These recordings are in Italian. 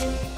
Thank you.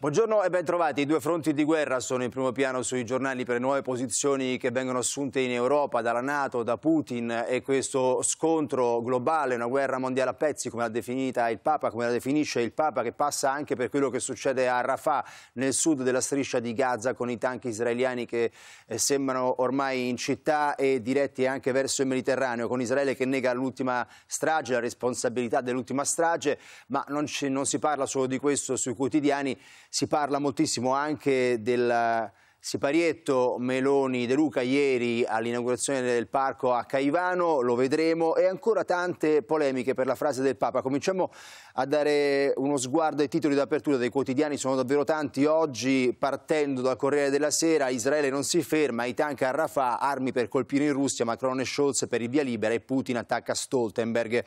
Buongiorno e bentrovati. I due fronti di guerra sono in primo piano sui giornali per le nuove posizioni che vengono assunte in Europa dalla Nato, da Putin e questo scontro globale, una guerra mondiale a pezzi come l'ha definita il Papa, come la definisce il Papa che passa anche per quello che succede a Rafah nel sud della striscia di Gaza con i tanchi israeliani che eh, sembrano ormai in città e diretti anche verso il Mediterraneo con Israele che nega l'ultima strage, la responsabilità dell'ultima strage, ma non, ci, non si parla solo di questo sui quotidiani, si parla moltissimo anche del siparietto Meloni De Luca ieri all'inaugurazione del parco a Caivano, lo vedremo, e ancora tante polemiche per la frase del Papa. Cominciamo a dare uno sguardo ai titoli d'apertura dei quotidiani, sono davvero tanti oggi, partendo dal Corriere della Sera, Israele non si ferma, i tank a Rafah, armi per colpire in Russia, Macron e Scholz per il via libera e Putin attacca Stoltenberg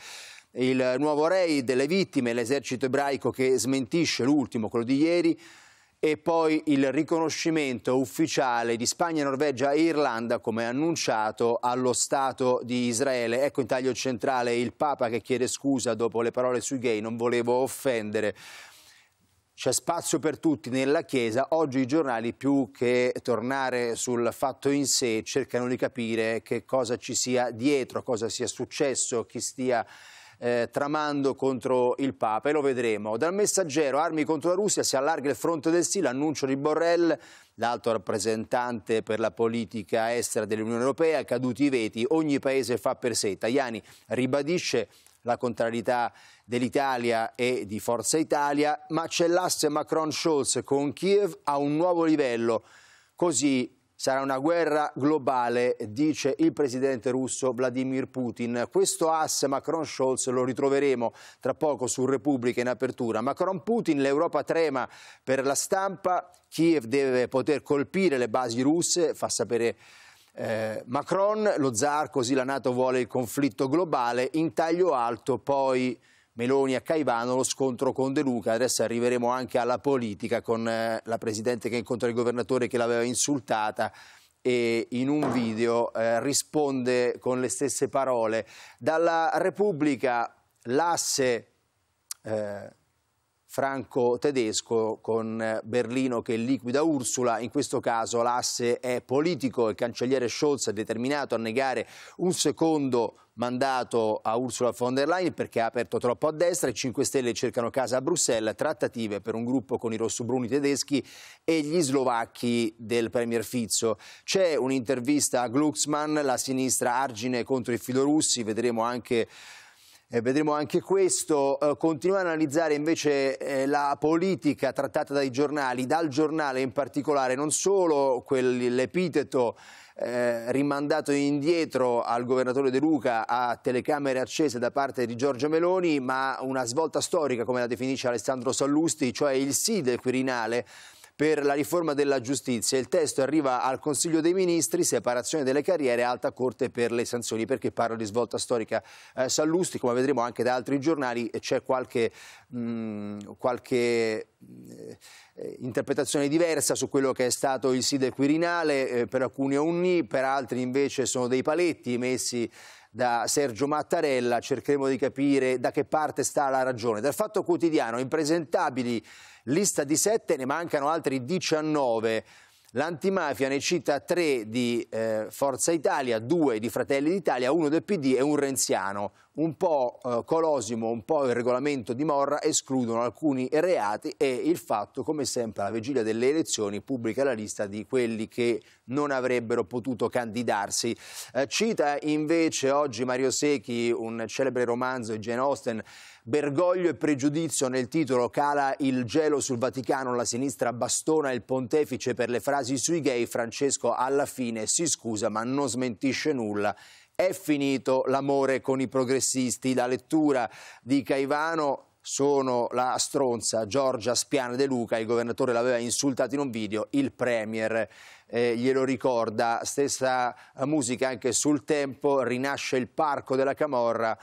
il nuovo re delle vittime, l'esercito ebraico che smentisce l'ultimo, quello di ieri, e poi il riconoscimento ufficiale di Spagna, Norvegia e Irlanda, come annunciato, allo Stato di Israele. Ecco in taglio centrale il Papa che chiede scusa dopo le parole sui gay, non volevo offendere. C'è spazio per tutti nella Chiesa, oggi i giornali più che tornare sul fatto in sé cercano di capire che cosa ci sia dietro, cosa sia successo, chi stia eh, tramando contro il Papa e lo vedremo. Dal messaggero armi contro la Russia si allarga il fronte del sì, l'annuncio di Borrell, l'alto rappresentante per la politica estera dell'Unione Europea, caduti i veti, ogni paese fa per sé. Tajani ribadisce la contrarietà dell'Italia e di Forza Italia, ma c'è l'asse Macron-Scholz con Kiev a un nuovo livello. Così Sarà una guerra globale, dice il presidente russo Vladimir Putin. Questo asse Macron-Scholz lo ritroveremo tra poco su Repubblica in apertura. Macron-Putin, l'Europa trema per la stampa, Kiev deve poter colpire le basi russe, fa sapere eh, Macron, lo zar, così la Nato vuole il conflitto globale, in taglio alto poi Meloni a Caivano, lo scontro con De Luca, adesso arriveremo anche alla politica con eh, la Presidente che incontra il governatore che l'aveva insultata e in un video eh, risponde con le stesse parole. Dalla Repubblica l'asse... Eh, franco-tedesco con eh, Berlino che liquida Ursula. In questo caso l'asse è politico. Il cancelliere Scholz è determinato a negare un secondo mandato a Ursula von der Leyen perché ha aperto troppo a destra. I 5 Stelle cercano casa a Bruxelles, trattative per un gruppo con i rossobruni tedeschi e gli slovacchi del Premier Fizzo. C'è un'intervista a Glucksmann, la sinistra argine contro i filorussi, vedremo anche eh, vedremo anche questo. Eh, continuare ad analizzare invece eh, la politica trattata dai giornali, dal giornale in particolare, non solo quell'epiteto eh, rimandato indietro al governatore De Luca a telecamere accese da parte di Giorgio Meloni, ma una svolta storica, come la definisce Alessandro Sallusti, cioè il sì del Quirinale per la riforma della giustizia. Il testo arriva al Consiglio dei Ministri, separazione delle carriere, alta corte per le sanzioni, perché parlo di svolta storica eh, Sallusti, come vedremo anche da altri giornali eh, c'è qualche, mh, mm, qualche eh, interpretazione diversa su quello che è stato il SIDE Quirinale, eh, per alcuni è un ni, per altri invece sono dei paletti messi da Sergio Mattarella, cercheremo di capire da che parte sta la ragione. Dal fatto quotidiano, impresentabili lista di 7, ne mancano altri 19. L'antimafia ne cita 3 di eh, Forza Italia, 2 di Fratelli d'Italia, 1 del PD e un renziano. Un po' eh, Colosimo, un po' il regolamento di Morra escludono alcuni reati e il fatto, come sempre, alla vigilia delle elezioni pubblica la lista di quelli che non avrebbero potuto candidarsi. Eh, cita invece oggi Mario Secchi un celebre romanzo di Jane Austen Bergoglio e pregiudizio nel titolo cala il gelo sul Vaticano, la sinistra bastona il pontefice per le frasi sui gay, Francesco alla fine si scusa ma non smentisce nulla. È finito l'amore con i progressisti, la lettura di Caivano sono la stronza Giorgia Spiana De Luca, il governatore l'aveva insultato in un video, il Premier eh, glielo ricorda, stessa musica anche sul tempo, rinasce il parco della Camorra,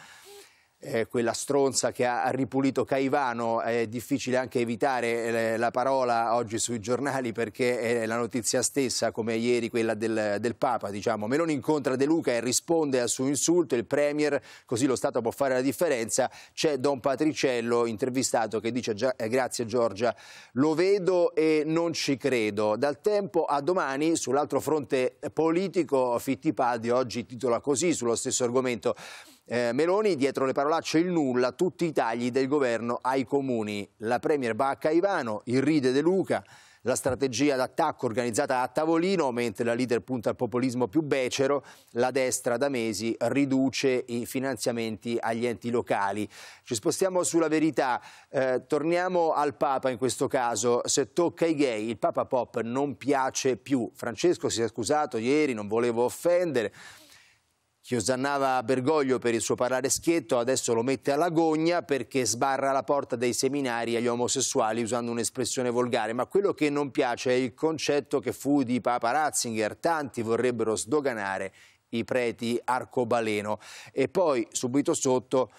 eh, quella stronza che ha, ripulito Caivano, è difficile anche evitare eh, la parola oggi sui giornali perché è la notizia stessa, come ieri quella del, del, Papa. Diciamo. Meloni incontra De Luca e risponde al suo insulto, il Premier, così lo Stato può fare la differenza. C'è Don Patriciello, intervistato, che dice eh, grazie Giorgia, lo vedo e non ci credo. Dal tempo a domani, sull'altro fronte politico, Fittipaldi oggi titola così sullo stesso argomento. Eh, Meloni, dietro le parolacce il nulla, tutti i tagli del governo ai comuni. La Premier va a Caivano, il ride De Luca, la strategia d'attacco organizzata a tavolino, mentre la leader punta al populismo più becero, la destra da mesi riduce i finanziamenti agli enti locali. Ci spostiamo sulla verità, eh, torniamo al Papa in questo caso, se tocca ai gay il Papa Pop non piace più. Francesco si è scusato ieri, non volevo offendere, che osannava Bergoglio per il suo parlare schietto, adesso lo mette alla gogna perché sbarra la porta dei seminari agli omosessuali usando un'espressione volgare. Ma quello che non piace è il concetto che fu di Papa Ratzinger, tanti vorrebbero sdoganare i preti arcobaleno. E poi subito sotto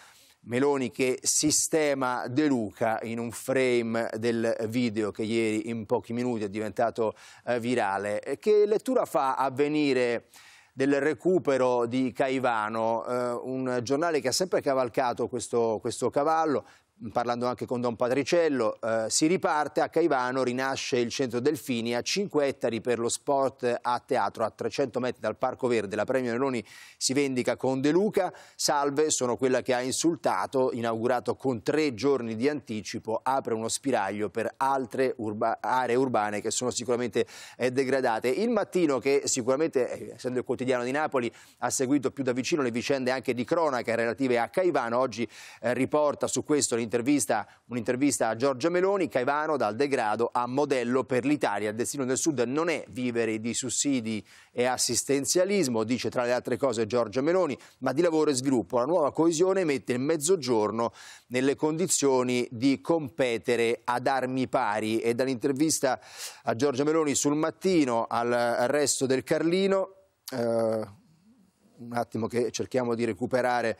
Meloni che sistema De Luca in un frame del video che ieri in pochi minuti è diventato eh, virale. Che lettura fa avvenire del recupero di Caivano, eh, un giornale che ha sempre cavalcato questo, questo cavallo, parlando anche con Don Patriciello, eh, si riparte a Caivano, rinasce il centro Delfini a 5 ettari per lo sport a teatro, a 300 metri dal Parco Verde. La Premio Neroni si vendica con De Luca, salve, sono quella che ha insultato, inaugurato con tre giorni di anticipo, apre uno spiraglio per altre urba aree urbane che sono sicuramente eh, degradate. Il mattino che sicuramente, eh, essendo il quotidiano di Napoli, ha seguito più da vicino le vicende anche di cronaca relative a Caivano, oggi eh, riporta su questo l'intervento un'intervista, un'intervista a Giorgia Meloni, Caivano dal degrado a modello per l'Italia. Il destino del Sud non è vivere di sussidi e assistenzialismo, dice tra le altre cose Giorgia Meloni, ma di lavoro e sviluppo. La nuova coesione mette il mezzogiorno nelle condizioni di competere ad armi pari e dall'intervista a Giorgia Meloni sul mattino al resto del Carlino, eh, un attimo che cerchiamo di recuperare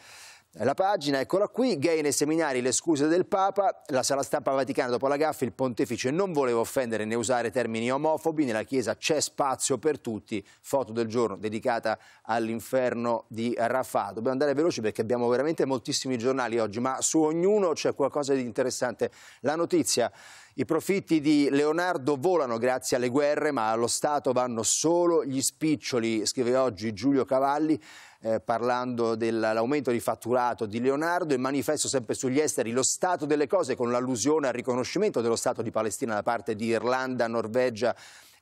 la pagina, eccola qui, gay nei seminari, le scuse del Papa, la sala stampa vaticana dopo la gaffa, il pontefice non voleva offendere né usare termini omofobi, nella Chiesa c'è spazio per tutti, foto del giorno dedicata all'inferno di Rafa. Dobbiamo andare veloci perché abbiamo veramente moltissimi giornali oggi, ma su ognuno c'è qualcosa di interessante. La notizia, i profitti di Leonardo volano grazie alle guerre, ma allo Stato vanno solo gli spiccioli, scrive oggi Giulio Cavalli eh, parlando dell'aumento di fatturato di Leonardo, il manifesto sempre sugli esteri, lo stato delle cose con l'allusione al riconoscimento dello Stato di Palestina da parte di Irlanda, Norvegia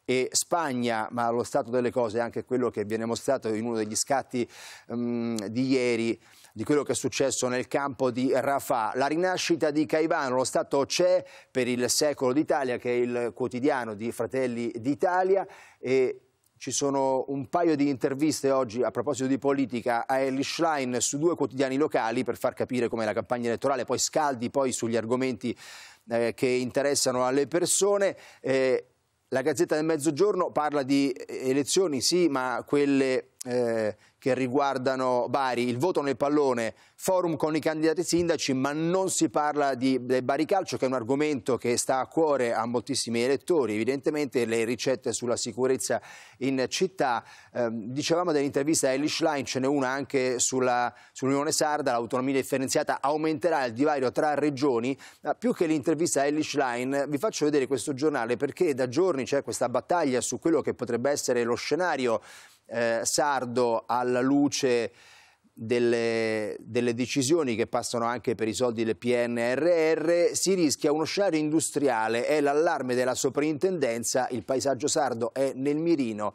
e Spagna, ma lo stato delle cose è anche quello che viene mostrato in uno degli scatti um, di ieri di quello che è successo nel campo di Rafah. La rinascita di Caivano, lo Stato c'è per il secolo d'Italia, che è il quotidiano di Fratelli d'Italia. E ci sono un paio di interviste oggi a proposito di politica a Ellie Schlein su due quotidiani locali per far capire come la campagna elettorale poi scaldi poi sugli argomenti eh, che interessano alle persone. Eh, la Gazzetta del Mezzogiorno parla di eh, elezioni, sì, ma quelle eh, che riguardano Bari, il voto nel pallone, forum con i candidati sindaci, ma non si parla di, del Bari Calcio, che è un argomento che sta a cuore a moltissimi elettori, evidentemente le ricette sulla sicurezza in città. Eh, dicevamo dell'intervista a Elish Line, ce n'è una anche sulla, sull'Unione Sarda, l'autonomia differenziata aumenterà il divario tra regioni, ma più che l'intervista a Elish Line vi faccio vedere questo giornale perché da giorni c'è questa battaglia su quello che potrebbe essere lo scenario eh, sardo alla luce delle, delle, decisioni che passano anche per i soldi del PNRR, si rischia uno scenario industriale, è l'allarme della soprintendenza, il paesaggio sardo è nel mirino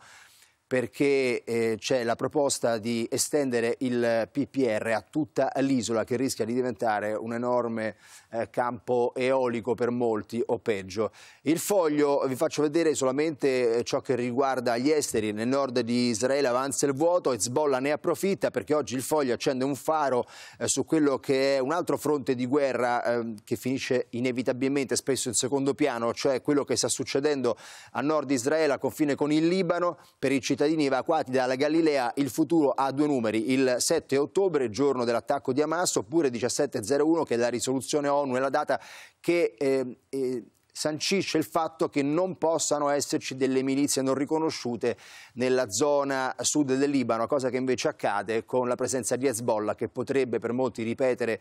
perché eh, c'è la proposta di estendere il PPR a tutta l'isola che rischia di diventare un enorme eh, campo eolico per molti o peggio. Il foglio vi faccio vedere solamente eh, ciò che riguarda gli esteri, nel nord di Israele avanza il vuoto, Hezbollah ne approfitta perché oggi il foglio accende un faro eh, su quello che è un altro fronte di guerra ehm, che finisce inevitabilmente spesso in secondo piano, cioè quello che sta succedendo a nord di Israele a confine con il Libano per i cittadini cittadini evacuati dalla Galilea il futuro ha due numeri, il 7 ottobre, giorno dell'attacco di Hamas, oppure 1701 che è la risoluzione ONU, è la data che... Eh, eh, sancisce il fatto che non possano esserci delle milizie non riconosciute nella zona sud del Libano, cosa che invece accade con la presenza di Hezbollah che potrebbe per molti ripetere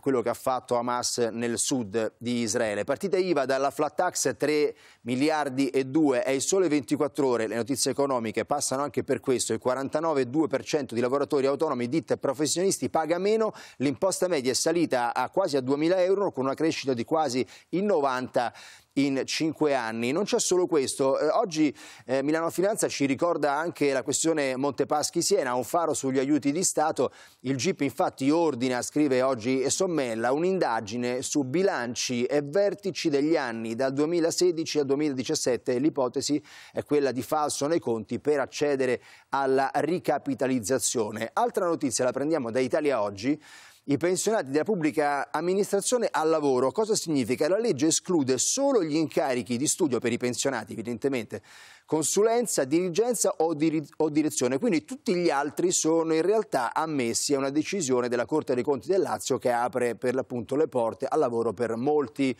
quello che ha fatto Hamas nel sud di Israele. Partita IVA dalla flat tax 3 miliardi e 2, è il sole 24 ore, le notizie economiche passano anche per questo, il 49,2% di lavoratori autonomi, ditte e professionisti paga meno, l'imposta media è salita a quasi a 2.000 euro con una crescita di quasi il 90% in cinque anni. Non c'è solo questo, eh, oggi eh, Milano Finanza ci ricorda anche la questione Montepaschi-Siena, un faro sugli aiuti di Stato, il GIP infatti ordina, scrive oggi Sommella, un'indagine su bilanci e vertici degli anni dal 2016 al 2017, l'ipotesi è quella di falso nei conti per accedere alla ricapitalizzazione. Altra notizia la prendiamo da Italia Oggi, i pensionati della pubblica amministrazione al lavoro. Cosa significa? La legge esclude solo gli incarichi di studio per i pensionati, evidentemente, consulenza, dirigenza o, dir o, direzione. Quindi tutti gli altri sono in realtà ammessi a una decisione della Corte dei Conti del Lazio che apre per l'appunto le porte al lavoro per molti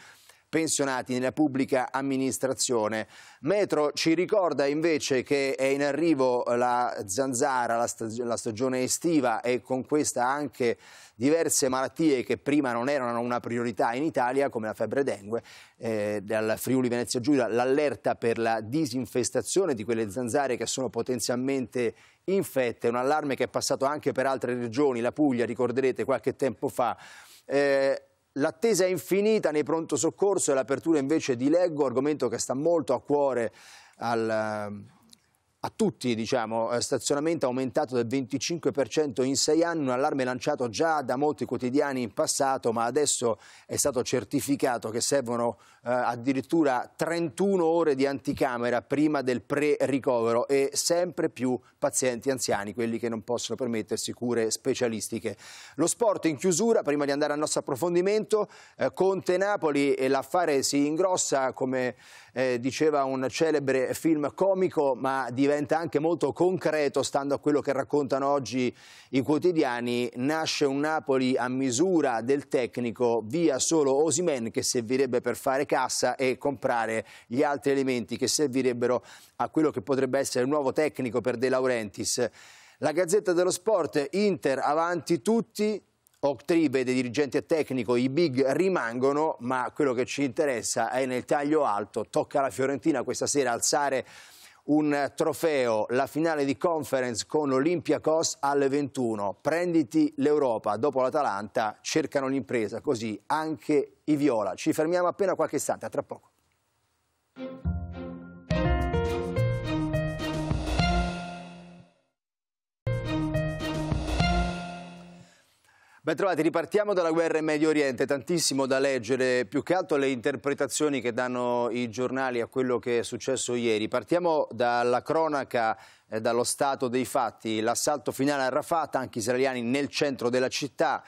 pensionati nella pubblica amministrazione. Metro ci ricorda invece che è in arrivo la zanzara, la, stagione estiva e con questa anche diverse malattie che prima non erano una priorità in Italia, come la febbre dengue, eh, dal Friuli Venezia Giulia, l'allerta per la disinfestazione di quelle zanzare che sono potenzialmente infette, un allarme che è passato anche per altre regioni, la Puglia, ricorderete qualche tempo fa. Eh, L'attesa è infinita nei pronto soccorso e l'apertura invece di Leggo, argomento che sta molto a cuore al ehm, a tutti diciamo, eh, stazionamento aumentato del 25% in sei anni, un allarme lanciato già da molti quotidiani in passato, ma adesso è stato certificato che servono eh, addirittura 31 ore di anticamera prima del pre-ricovero e sempre più pazienti anziani, quelli che non possono permettersi cure specialistiche. Lo sport in chiusura, prima di andare al nostro approfondimento, eh, Conte Napoli e l'affare si ingrossa, come eh, diceva un celebre film comico, ma diverso diventa anche molto concreto, stando a quello che raccontano oggi i quotidiani, nasce un Napoli a misura del tecnico, via solo Osimen che servirebbe per fare cassa e comprare gli altri elementi che servirebbero a quello che potrebbe essere il nuovo tecnico per De Laurentiis. La Gazzetta dello Sport, Inter avanti tutti, Octribe, dei dirigenti e tecnico, i big rimangono, ma quello che ci interessa è nel taglio alto, tocca alla Fiorentina questa sera alzare un trofeo, la finale di conference con Olympiacos alle 21. Prenditi l'Europa, dopo l'Atalanta cercano l'impresa, così anche i Viola. Ci fermiamo appena qualche istante, a tra poco. Bentrovati, ripartiamo dalla guerra in Medio Oriente, tantissimo da leggere, più che altro le interpretazioni che danno i giornali a quello che è successo ieri. Partiamo dalla cronaca, eh, dallo stato dei fatti, l'assalto finale a Rafah, tanchi israeliani nel centro della città.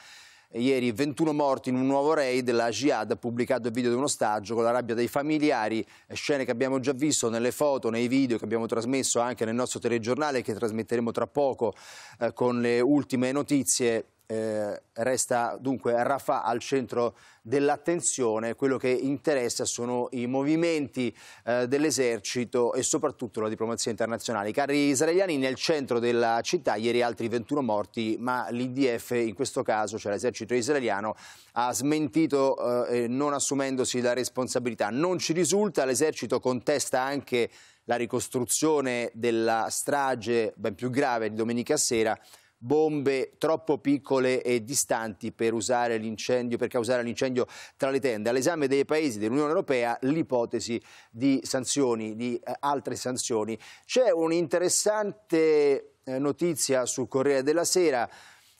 Ieri 21 morti in un nuovo raid, la Jihad ha pubblicato il video di un ostaggio con la rabbia dei familiari, scene che abbiamo già visto nelle foto, nei video che abbiamo trasmesso anche nel nostro telegiornale che trasmetteremo tra poco eh, con le ultime notizie eh, resta dunque Rafa al centro dell'attenzione, quello che interessa sono i movimenti eh, dell'esercito e soprattutto la diplomazia internazionale. I carri israeliani nel centro della città, ieri altri 21 morti, ma l'IDF in questo caso, cioè l'esercito israeliano, ha smentito eh, non assumendosi la responsabilità. Non ci risulta, l'esercito contesta anche la ricostruzione della strage ben più grave di domenica sera bombe troppo piccole e distanti per, per causare l'incendio tra le tende. All'esame dei paesi dell'Unione Europea l'ipotesi di sanzioni, di eh, altre sanzioni. C'è un'interessante eh, notizia sul Corriere della Sera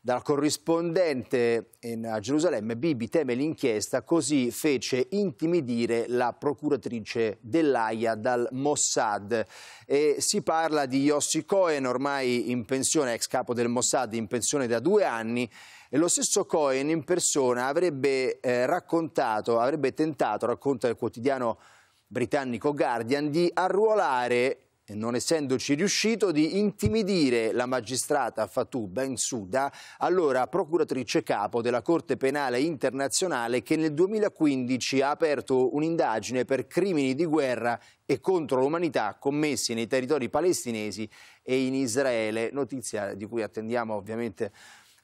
dal corrispondente a Gerusalemme, Bibi teme l'inchiesta, così fece intimidire la procuratrice dell'AIA dal Mossad. E si parla di Yossi Cohen, ormai in pensione, ex capo del Mossad, in pensione da due anni, e lo stesso Cohen in persona avrebbe eh, raccontato, avrebbe tentato, racconta il quotidiano britannico Guardian, di arruolare non essendoci riuscito, di intimidire la magistrata Fatou Bensouda, allora procuratrice capo della Corte Penale Internazionale, che nel 2015 ha aperto un'indagine per crimini di guerra e contro l'umanità commessi nei territori palestinesi e in Israele, notizia di cui attendiamo ovviamente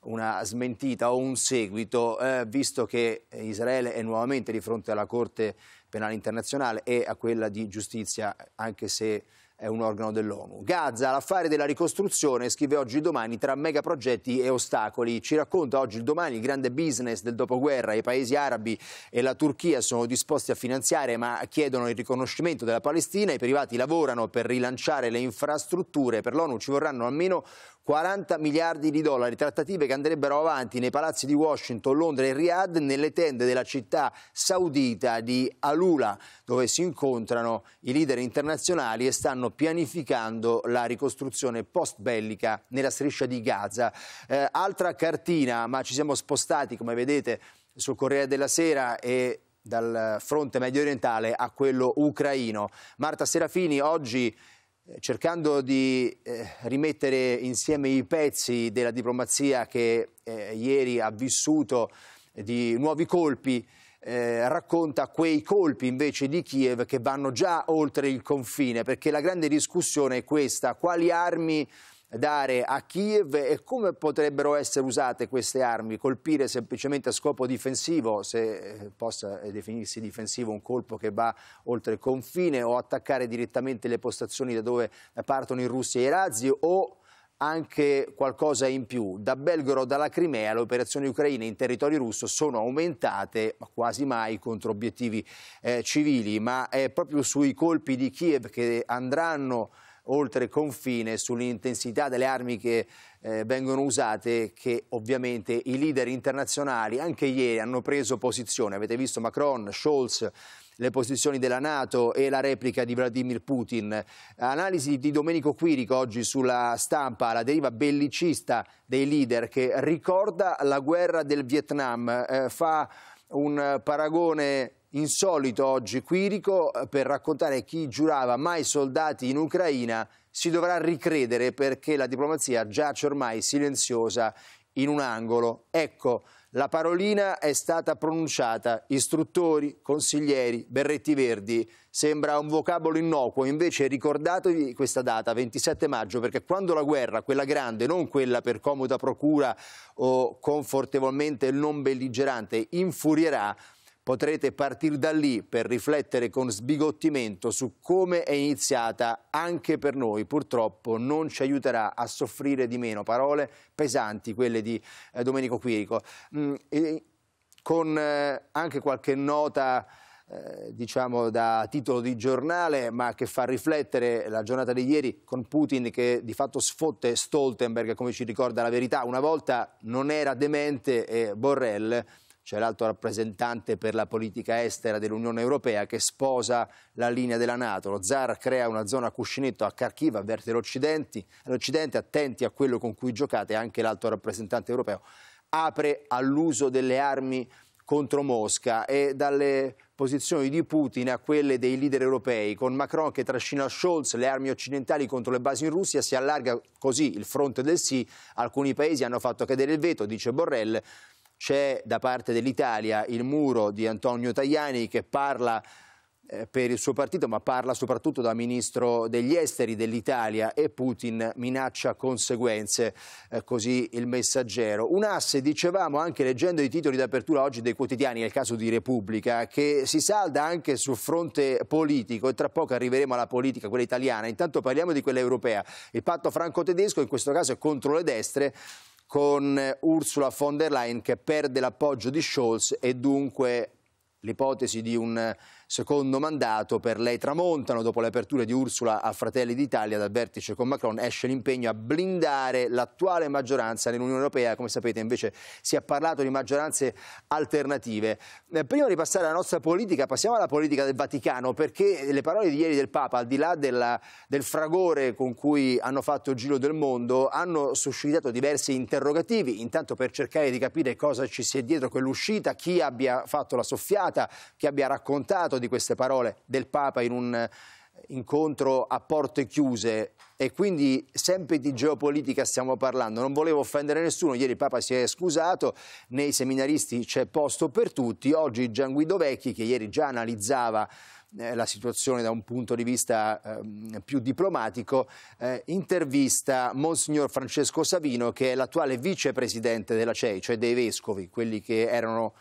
una smentita o un seguito, eh, visto che Israele è nuovamente di fronte alla Corte Penale Internazionale e a quella di giustizia, anche se è un organo dell'ONU. Gaza, l'affare della ricostruzione, scrive oggi il domani tra megaprogetti e ostacoli. Ci racconta oggi il domani il grande business del dopoguerra. I paesi arabi e la Turchia sono disposti a finanziare ma chiedono il riconoscimento della Palestina. I privati lavorano per rilanciare le infrastrutture. Per l'ONU ci vorranno almeno 40 miliardi di dollari, trattative che andrebbero avanti nei palazzi di Washington, Londra e Riyadh, nelle tende della città saudita di Alula, dove si incontrano i leader internazionali e stanno pianificando la ricostruzione post-bellica nella striscia di Gaza. Eh, altra cartina, ma ci siamo spostati, come vedete, sul Corriere della Sera e dal fronte medio orientale a quello ucraino. Marta Serafini oggi eh, cercando di eh, rimettere insieme i pezzi della diplomazia che eh, ieri ha vissuto eh, di nuovi colpi, eh, racconta quei colpi invece di Kiev che vanno già oltre il confine, perché la grande discussione è questa, quali armi dare a Kiev e come potrebbero essere usate queste armi? Colpire semplicemente a scopo difensivo, se eh, possa eh, definirsi difensivo un colpo che va oltre il confine, o attaccare direttamente le postazioni da dove partono in Russia i razzi o anche qualcosa in più. Da Belgorod alla Crimea le operazioni ucraine in territorio russo sono aumentate ma quasi mai contro obiettivi eh, civili, ma è proprio sui colpi di Kiev che andranno oltre confine sull'intensità delle armi che eh, vengono usate che ovviamente i leader internazionali anche ieri hanno preso posizione. Avete visto Macron, Scholz, le posizioni della Nato e la replica di Vladimir Putin. Analisi di Domenico Quirico oggi sulla stampa, la deriva bellicista dei leader che ricorda la guerra del Vietnam, eh, fa un paragone insolito oggi Quirico eh, per raccontare chi giurava mai soldati in Ucraina si dovrà ricredere perché la diplomazia giace ormai silenziosa in un angolo. Ecco, la parolina è stata pronunciata, istruttori, consiglieri, berretti verdi, sembra un vocabolo innocuo, invece ricordatevi questa data, 27 maggio, perché quando la guerra, quella grande, non quella per comoda procura o confortevolmente non belligerante, infurierà, Potrete partire da lì per riflettere con sbigottimento su come è iniziata anche per noi. Purtroppo non ci aiuterà a soffrire di meno. Parole pesanti quelle di eh, Domenico Quirico. Mm, con eh, anche qualche nota eh, diciamo da titolo di giornale, ma che fa riflettere la giornata di ieri con Putin che di fatto sfotte Stoltenberg, come ci ricorda la verità. Una volta non era demente e Borrell c'è l'alto rappresentante per la politica estera dell'Unione Europea che sposa la linea della Nato. Lo zar crea una zona cuscinetto a Kharkiv, avverte l'Occidente, attenti a quello con cui giocate, anche l'alto rappresentante europeo apre all'uso delle armi contro Mosca e dalle posizioni di Putin a quelle dei leader europei, con Macron che trascina Scholz le armi occidentali contro le basi in Russia, si allarga così il fronte del sì, alcuni paesi hanno fatto cadere il veto, dice Borrell, c'è da parte dell'Italia il muro di Antonio Tajani che parla eh, per il suo partito, ma parla soprattutto da ministro degli esteri dell'Italia e Putin minaccia conseguenze, eh, così il messaggero. Un asse, dicevamo anche leggendo i titoli d'apertura oggi dei quotidiani, nel caso di Repubblica, che si salda anche sul fronte politico e tra poco arriveremo alla politica, quella italiana. Intanto parliamo di quella europea. Il patto franco-tedesco in questo caso è contro le destre, con eh, Ursula von der Leyen che perde l'appoggio di Scholz e dunque l'ipotesi di un secondo mandato per lei tramontano. Dopo le aperture di Ursula a Fratelli d'Italia dal vertice con Macron esce l'impegno a blindare l'attuale maggioranza nell'Unione Europea. Come sapete invece si è parlato di maggioranze alternative. Eh, prima di passare alla nostra politica, passiamo alla politica del Vaticano perché le parole di ieri del Papa, al di là della, del fragore con cui hanno fatto il giro del mondo, hanno suscitato diversi interrogativi, intanto per cercare di capire cosa ci sia dietro quell'uscita, chi abbia fatto la soffiata, chi abbia raccontato di queste parole del Papa in un eh, incontro a porte chiuse e quindi sempre di geopolitica stiamo parlando. Non volevo offendere nessuno, ieri il Papa si è scusato, nei seminaristi c'è posto per tutti, oggi Gian Guido Vecchi che ieri già analizzava eh, la situazione da un punto di vista eh, più diplomatico, eh, intervista Monsignor Francesco Savino che è l'attuale vicepresidente della CEI, cioè dei vescovi, quelli che erano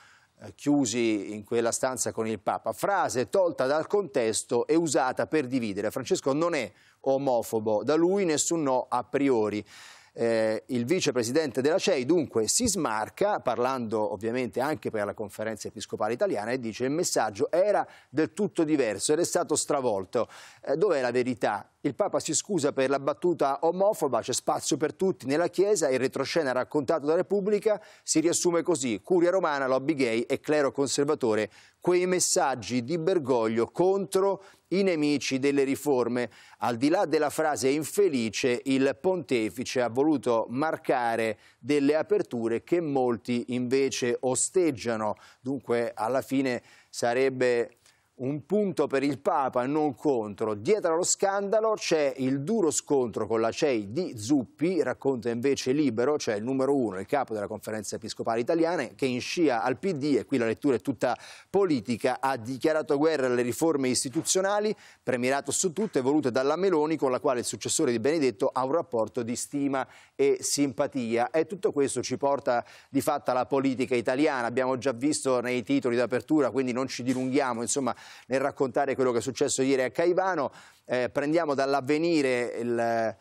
eh, chiusi in quella stanza con il Papa. Frase tolta dal contesto e usata per dividere. Francesco non è omofobo, da lui nessun no a priori. Eh, il vicepresidente della CEI dunque si smarca, parlando ovviamente anche per la conferenza episcopale italiana, e dice il messaggio era del tutto diverso ed è stato stravolto. Eh, dov'è la verità? Il Papa si scusa per la battuta omofoba, c'è spazio per tutti nella Chiesa, il retroscena raccontato da Repubblica si riassume così, curia romana, lobby gay e clero conservatore quei messaggi di Bergoglio contro i nemici delle riforme. Al di là della frase infelice, il pontefice ha voluto marcare delle aperture che molti invece osteggiano. Dunque, alla fine sarebbe un punto per il Papa, non contro. Dietro allo scandalo c'è il duro scontro con la CEI di Zuppi, racconta invece Libero, cioè il numero uno, il capo della conferenza episcopale italiana, che in scia al PD, e qui la lettura è tutta politica, ha dichiarato guerra alle riforme istituzionali, premierato su tutte, volute dalla Meloni, con la quale il successore di Benedetto ha un rapporto di stima e simpatia. E tutto questo ci porta di fatto alla politica italiana, abbiamo già visto nei titoli d'apertura, quindi non ci dilunghiamo, insomma nel raccontare quello che è successo ieri a Caivano. Eh, prendiamo dall'avvenire il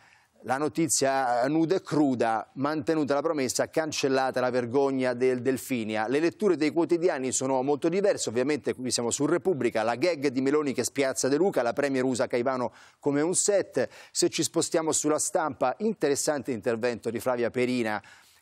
la notizia eh, nuda e cruda, mantenuta la promessa, cancellata la vergogna del Delfinia. Le letture dei quotidiani sono molto diverse, ovviamente qui siamo su Repubblica, la gag di Meloni che spiazza De Luca, la Premier usa Caivano come un set. Se ci spostiamo sulla stampa, interessante intervento di Flavia Perina,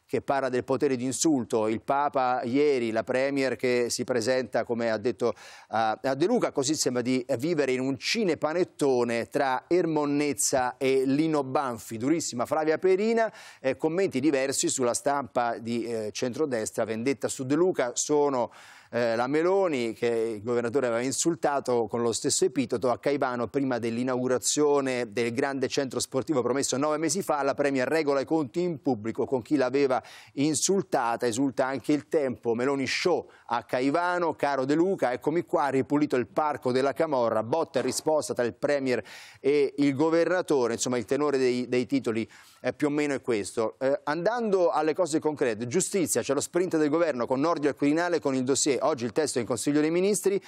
che parla del potere di insulto, il Papa ieri, la Premier che si presenta, come ha detto uh, De Luca, così sembra di vivere in un cinepanettone tra Ermonnezza e Lino Banfi, durissima Flavia Perina, eh, commenti diversi sulla stampa di eh, centrodestra, vendetta su De Luca, sono... Eh, la Meloni, che il governatore aveva insultato con lo stesso epiteto a Caivano prima dell'inaugurazione del grande centro sportivo promesso nove mesi fa, la Premier regola i conti in pubblico con chi l'aveva insultata, esulta anche il tempo, Meloni show a Caivano, caro De Luca, eccomi qua, ripulito il parco della Camorra, botta e risposta tra il Premier e il governatore, insomma il tenore dei, dei titoli eh, più o meno è questo. Eh, andando alle cose concrete, giustizia, c'è lo sprint del governo con Nordio al Quirinale con il dossier, oggi il testo è in Consiglio dei Ministri,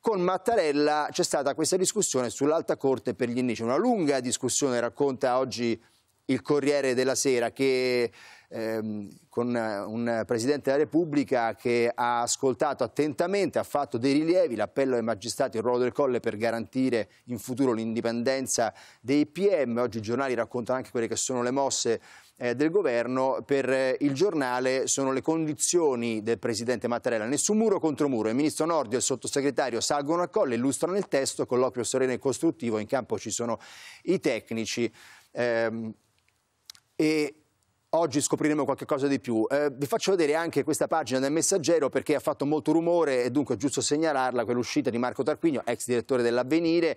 con Mattarella c'è stata questa discussione sull'alta corte per gli indici, una lunga discussione, racconta oggi il Corriere della Sera, che ehm, con eh, un Presidente della Repubblica che ha ascoltato attentamente, ha fatto dei rilievi, l'appello ai magistrati, il ruolo del Colle per garantire in futuro l'indipendenza dei PM. Oggi i giornali raccontano anche quelle che sono le mosse eh, del governo per eh, il giornale sono le condizioni del presidente Mattarella. Nessun muro contro muro. Il ministro Nordio e il sottosegretario salgono al colle, illustrano il testo, colloquio sereno e costruttivo. In campo ci sono i tecnici. Ehm, e Oggi scopriremo qualcosa di più. Eh, vi faccio vedere anche questa pagina del Messaggero perché ha fatto molto rumore e dunque è giusto segnalarla, quell'uscita di Marco Tarquinio, ex direttore dell'Avvenire,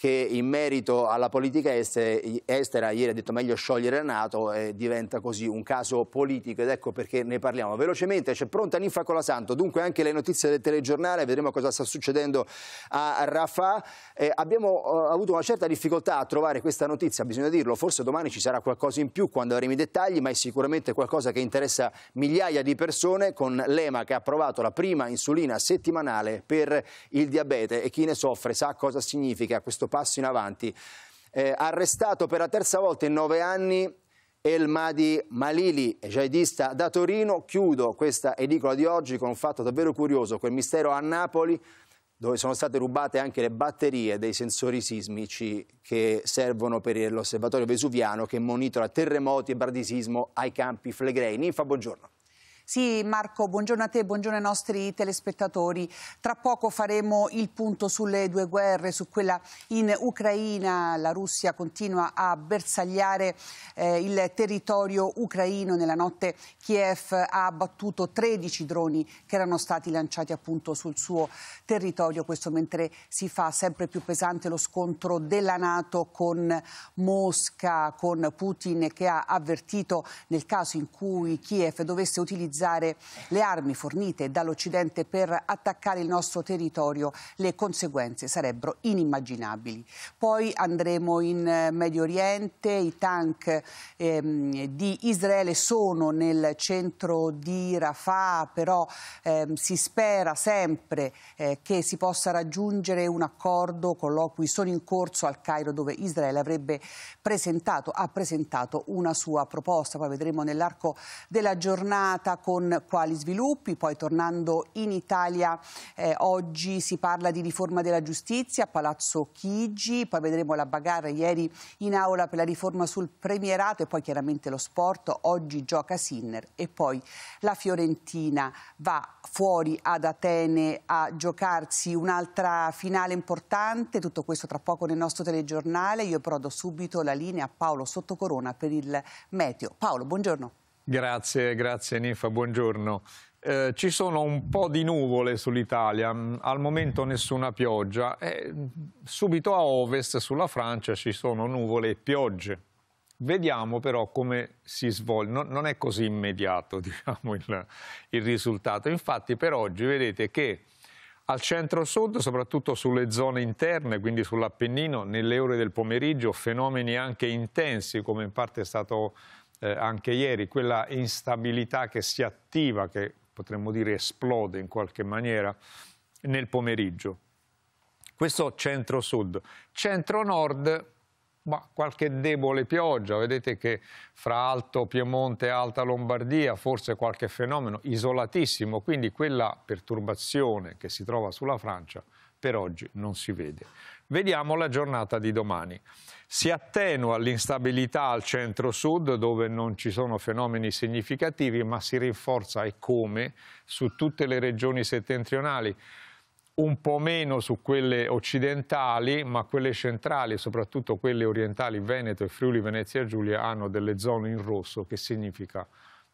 che in merito alla politica estera ieri ha detto meglio sciogliere la Nato e diventa così un caso politico ed ecco perché ne parliamo. Velocemente c'è pronta Ninfa Colasanto, dunque anche le notizie del telegiornale, vedremo cosa sta succedendo a Rafah. Eh, abbiamo eh, avuto una certa difficoltà a trovare questa notizia, bisogna dirlo, forse domani ci sarà qualcosa in più quando avremo i dettagli, ma è sicuramente qualcosa che interessa migliaia di persone con l'EMA che ha approvato la prima insulina settimanale per il diabete e chi ne soffre sa cosa significa questo passo in avanti. Eh, arrestato per la terza volta in nove anni El Madi Malili, jihadista da Torino. Chiudo questa edicola di oggi con un fatto davvero curioso, quel mistero a Napoli dove sono state rubate anche le batterie dei sensori sismici che servono per l'osservatorio vesuviano che monitora terremoti e bradisismo ai campi flegrei. Ninfa, buongiorno. Sì, Marco, buongiorno a te, buongiorno ai nostri telespettatori. Tra poco faremo il punto sulle due guerre, su quella in Ucraina. La Russia continua a bersagliare eh, il territorio ucraino. Nella notte Kiev ha abbattuto 13 droni che erano stati lanciati appunto sul suo territorio. Questo mentre si fa sempre più pesante lo scontro della Nato con Mosca, con Putin che ha avvertito nel caso in cui Kiev dovesse utilizzare utilizzare le armi fornite dall'Occidente per attaccare il nostro territorio, le conseguenze sarebbero inimmaginabili. Poi andremo in eh, Medio Oriente, i tank ehm, di Israele sono nel centro di Rafah, però ehm, si spera sempre eh, che si possa raggiungere un accordo, colloqui sono in corso al Cairo dove Israele avrebbe presentato, ha presentato una sua proposta, poi vedremo nell'arco della giornata con quali sviluppi, poi tornando in Italia eh, oggi si parla di riforma della giustizia a Palazzo Chigi, poi vedremo la bagarre ieri in aula per la riforma sul premierato e poi chiaramente lo sport, oggi gioca Sinner e poi la Fiorentina va fuori ad Atene a giocarsi un'altra finale importante, tutto questo tra poco nel nostro telegiornale, io però do subito la linea a Paolo Sottocorona per il meteo. Paolo, buongiorno. Grazie, grazie Nifa, buongiorno. Eh, ci sono un po' di nuvole sull'Italia, mm, al momento nessuna pioggia. Eh, subito a ovest, sulla Francia, ci sono nuvole e piogge. Vediamo però come si svolge, no, non è così immediato diciamo, il, il, risultato. Infatti per oggi vedete che al centro-sud, soprattutto sulle zone interne, quindi sull'Appennino, nelle ore del pomeriggio, fenomeni anche intensi, come in parte è stato eh, anche ieri, quella instabilità che si attiva, che potremmo dire esplode in qualche maniera, nel pomeriggio. Questo centro-sud. Centro-nord, ma qualche debole pioggia, vedete che fra Alto Piemonte e Alta Lombardia forse qualche fenomeno isolatissimo, quindi quella perturbazione che si trova sulla Francia per oggi non si vede. Vediamo la giornata di domani. Si attenua l'instabilità al centro-sud dove non ci sono fenomeni significativi, ma si rinforza e come su tutte le regioni settentrionali un po' meno su quelle occidentali, ma quelle centrali, soprattutto quelle orientali, Veneto e Friuli Venezia Giulia, hanno delle zone in rosso, che significa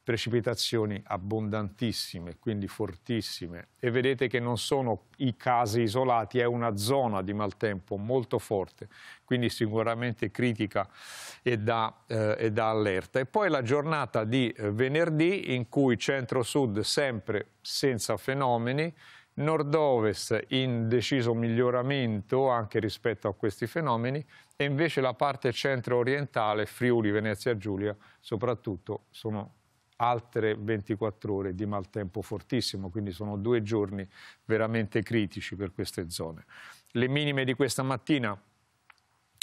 precipitazioni abbondantissime, quindi fortissime, e vedete che non sono i casi isolati, è una zona di maltempo molto forte, quindi sicuramente critica e da, eh, e da allerta. E poi la giornata di eh, venerdì in cui centro-sud sempre senza fenomeni, nord-ovest in deciso miglioramento anche rispetto a questi fenomeni e invece la parte centro-orientale, Friuli, Venezia Giulia, soprattutto sono altre 24 ore di maltempo fortissimo, quindi sono due giorni veramente critici per queste zone. Le minime di questa mattina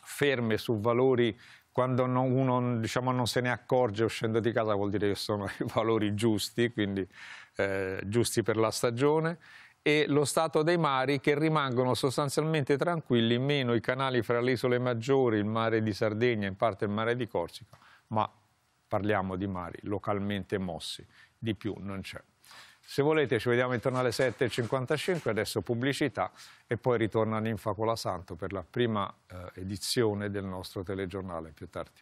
ferme su valori quando uno diciamo, non se ne accorge o scende di casa vuol dire che sono i valori giusti, quindi eh, giusti per la stagione, e lo stato dei mari che rimangono sostanzialmente tranquilli, meno i canali fra le isole maggiori, il mare di Sardegna, in parte il mare di Corsica, ma parliamo di mari localmente mossi, di più non c'è. Se volete ci vediamo intorno alle 7.55, adesso pubblicità e poi ritorno a Ninfa Colasanto per la prima eh, edizione del nostro telegiornale più tardi.